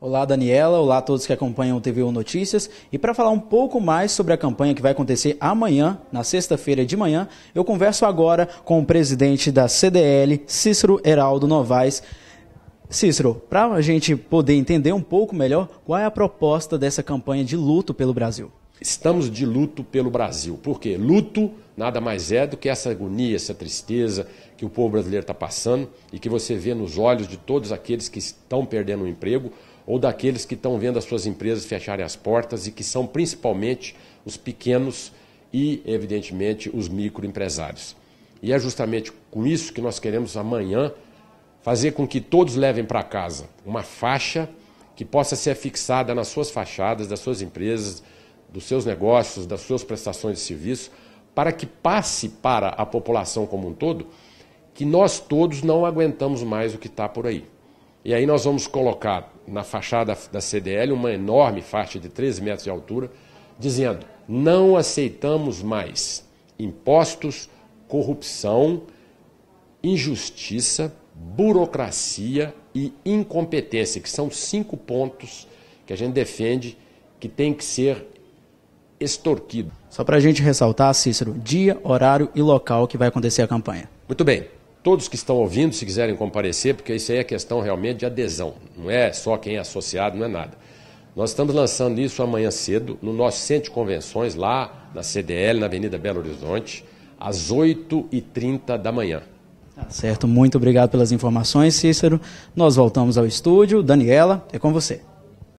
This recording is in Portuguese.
Olá, Daniela. Olá a todos que acompanham o TVU Notícias. E para falar um pouco mais sobre a campanha que vai acontecer amanhã, na sexta-feira de manhã, eu converso agora com o presidente da CDL, Cícero Heraldo Novaes. Cícero, para a gente poder entender um pouco melhor qual é a proposta dessa campanha de luto pelo Brasil estamos de luto pelo Brasil. Porque luto nada mais é do que essa agonia, essa tristeza que o povo brasileiro está passando e que você vê nos olhos de todos aqueles que estão perdendo o emprego ou daqueles que estão vendo as suas empresas fecharem as portas e que são principalmente os pequenos e, evidentemente, os microempresários. E é justamente com isso que nós queremos amanhã fazer com que todos levem para casa uma faixa que possa ser fixada nas suas fachadas das suas empresas, dos seus negócios, das suas prestações de serviço, para que passe para a população como um todo que nós todos não aguentamos mais o que está por aí. E aí nós vamos colocar na fachada da CDL uma enorme faixa de 13 metros de altura, dizendo: não aceitamos mais impostos, corrupção, injustiça, burocracia e incompetência, que são cinco pontos que a gente defende que tem que ser extorquido. Só para a gente ressaltar, Cícero, dia, horário e local que vai acontecer a campanha. Muito bem. Todos que estão ouvindo, se quiserem comparecer, porque isso aí é questão realmente de adesão, não é só quem é associado, não é nada. Nós estamos lançando isso amanhã cedo no nosso centro de convenções, lá na CDL, na Avenida Belo Horizonte, às 8h30 da manhã. Tá certo, muito obrigado pelas informações, Cícero. Nós voltamos ao estúdio. Daniela, é com você.